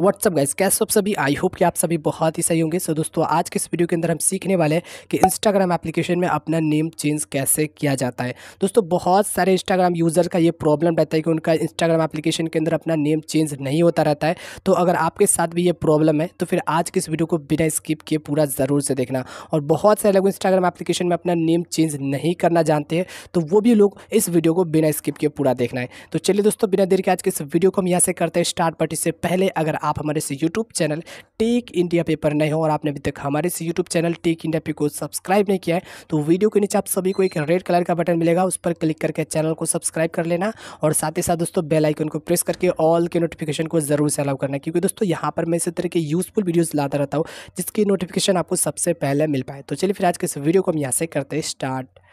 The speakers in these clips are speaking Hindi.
व्हाट्सअप गाइस कैसे आप सभी आई होप कि आप सभी बहुत ही सही होंगे सो so, दोस्तों आज के इस वीडियो के अंदर हम सीखने वाले हैं कि इंस्टाग्राम एप्लीकेशन में अपना नेम चेंज कैसे किया जाता है दोस्तों बहुत सारे इंस्टाग्राम यूज़र का ये प्रॉब्लम रहता है कि उनका इंस्टाग्राम एप्लीकेशन के अंदर अपना नेम चेंज नहीं होता रहता है तो अगर आपके साथ भी ये प्रॉब्लम है तो फिर आज के इस वीडियो को बिना स्किप किए पूरा ज़रूर से देखना और बहुत सारे लोग इंस्टाग्राम एप्लीकेशन में अपना नेम चेंज नहीं करना जानते हैं तो वो भी लोग इस वीडियो को बिना स्किप किए पूरा देखना है तो चलिए दोस्तों बिना देर के आज के इस वीडियो को हम यहाँ से करते हैं स्टार्ट बट इससे पहले अगर आप हमारे से यूट्यूब चैनल टेक इंडिया पे पर नए हो और आपने अभी तक हमारे से यूट्यूब चैनल टेक इंडिया पे को सब्सक्राइब नहीं किया है तो वीडियो के नीचे आप सभी को एक रेड कलर का बटन मिलेगा उस पर क्लिक करके चैनल को सब्सक्राइब कर लेना और साथ ही साथ दोस्तों बेल आइकन को प्रेस करके ऑल के नोटिफिकेशन को ज़रूर से अलाउ करना क्योंकि दोस्तों यहाँ पर मैं इसी तरह के यूज़फुल वीडियोज़ लाता रहता हूँ जिसकी नोटिफिकेशन आपको सबसे पहले मिल पाए तो चलिए फिर आज के इस वीडियो को हम यहाँ से करते स्टार्ट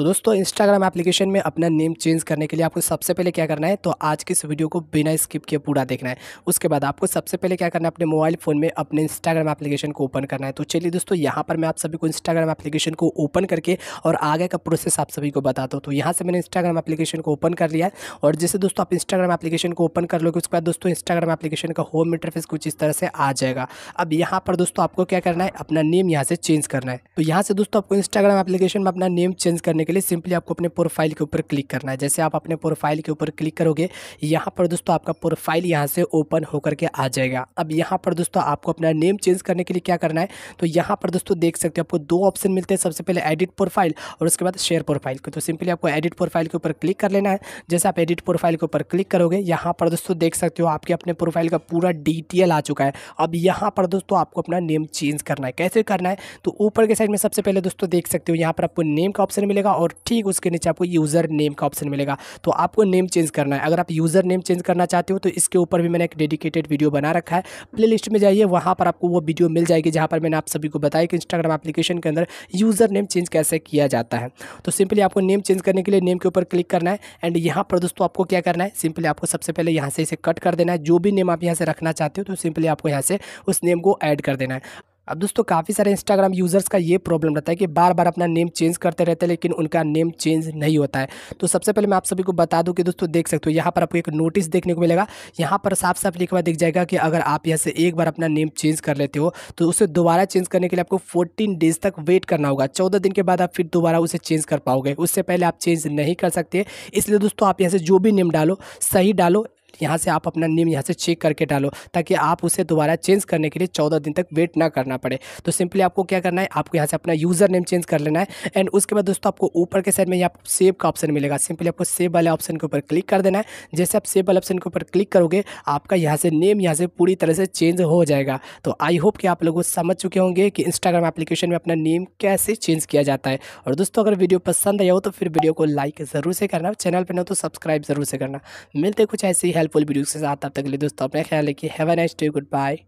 तो दोस्तों इंस्टाग्राम एप्लीकेशन में अपना नेम चेंज करने के लिए आपको सबसे पहले क्या करना है तो आज की इस वीडियो को बिना स्किप किए पूरा देखना है उसके बाद आपको सबसे पहले क्या करना है अपने मोबाइल फ़ोन में अपने इंस्टाग्राम एप्लीकेशन को ओपन करना है तो चलिए दोस्तों यहाँ पर मैं आप सभी को इंस्टाग्राम एप्लीकेशन को ओपन करके और आगे का प्रोसेस आप सभी को बताता हूँ तो यहाँ से मैंने इंस्टाग्राम एप्लीकेशन को ओपन कर लिया है और जैसे दोस्तों आप इंस्टाग्राम एप्लीकेशन को ओपन कर लोगे उसके बाद दोस्तों इंस्टाग्राम एप्लीकेशन का होम इंटरफेस कुछ इस तरह से आ जाएगा अब यहाँ पर दोस्तों आपको क्या करना है अपना नेम यहाँ से चेंज करना है तो यहाँ से दोस्तों आपको इंस्टाग्राम एप्लीकेशन में अपना नेम चेंज करने के लिए सिंपली आपको अपने प्रोफाइल के ऊपर क्लिक करना है जैसे आप अपने प्रोफाइल के ऊपर क्लिक करोगे यहाँ पर दोस्तों आपका प्रोफाइल यहाँ से ओपन होकर के आ जाएगा अब यहाँ पर दोस्तों आपको अपना नेम चेंज करने के लिए क्या करना है तो यहाँ पर दोस्तों देख सकते हो आपको दो ऑप्शन मिलते हैं सबसे पहले एडिट प्रोफाइल और उसके बाद शेयर प्रोफाइल को तो सिंपली आपको एडिट प्रोफाइल के ऊपर क्लिक कर लेना है जैसे आप एडिट प्रोफाइल के ऊपर क्लिक करोगे यहाँ पर दोस्तों देख सकते हो आपके अपने प्रोफाइल का पूरा डिटेल आ चुका है अब यहाँ पर दोस्तों आपको अपना नेम चेंज करना है कैसे करना है तो ऊपर के साइड में सबसे पहले दोस्तों देख सकते हो यहाँ पर आपको नेम का ऑप्शन मिलेगा मिलेगा और ठीक उसके नीचे आपको यूज़र नेम का ऑप्शन मिलेगा तो आपको नेम चेंज करना है अगर आप यूज़र नेम चेंज करना चाहते हो तो इसके ऊपर भी मैंने एक डेडिकेटेड वीडियो बना रखा है प्ले में जाइए वहाँ पर आपको वो वीडियो मिल जाएगी जहाँ पर मैंने आप सभी को बताया कि इंस्टाग्राम एप्लीकेशन के अंदर यूज़र नेम चेंज कैसे किया जाता है तो सिंपली आपको नेम चेंज करने के लिए नेम के ऊपर क्लिक करना है एंड यहाँ पर दोस्तों आपको क्या करना है सिंपली आपको सबसे पहले यहाँ से इसे कट कर देना है जो भी नेम आप यहाँ से रखना चाहते हो तो सिंपली आपको यहाँ से उस नेम को ऐड कर देना है अब दोस्तों काफ़ी सारे इंस्टाग्राम यूज़र्स का ये प्रॉब्लम रहता है कि बार बार अपना नेम चेंज करते रहते हैं लेकिन उनका नेम चेंज नहीं होता है तो सबसे पहले मैं आप सभी को बता दूं कि दोस्तों देख सकते हो यहाँ पर आपको एक नोटिस देखने को मिलेगा यहाँ पर साफ साफ लिखा हुआ दिख जाएगा कि अगर आप यहाँ से एक बार अपना नेम चेंज कर लेते हो तो उसे दोबारा चेंज करने के लिए आपको फोर्टीन डेज तक वेट करना होगा चौदह दिन के बाद आप फिर दोबारा उसे चेंज कर पाओगे उससे पहले आप चेंज नहीं कर सकते इसलिए दोस्तों आप यहाँ से जो भी नेम डालो सही डालो यहाँ से आप अपना नेम यहाँ से चेक करके डालो ताकि आप उसे दोबारा चेंज करने के लिए चौदह दिन तक वेट ना करना पड़े तो सिंपली आपको क्या करना है आपको यहाँ से अपना यूज़र नेम चेंज कर लेना है एंड उसके बाद दोस्तों आपको ऊपर के साइड में यहाँ सेव का ऑप्शन मिलेगा सिंपली आपको सेव वाले ऑप्शन के ऊपर क्लिक कर देना है जैसे आप सेव वाले ऑप्शन के ऊपर क्लिक करोगे आपका यहाँ से नेम यहाँ से पूरी तरह से चेंज हो जाएगा तो आई होप कि आप लोग समझ चुके होंगे कि इंस्टाग्राम एप्लीकेशन में अपना नेम कैसे चेंज किया जाता है और दोस्तों अगर वीडियो पसंद आया हो तो फिर वीडियो को लाइक ज़रूर से करना चैनल पर ना तो सब्सक्राइब ज़रूर से करना मिलते कुछ ऐसे ही हेल्पफुल वीडियो के साथ तब तक के लिए दोस्तों अपना ख्याल रखिए have a nice day good bye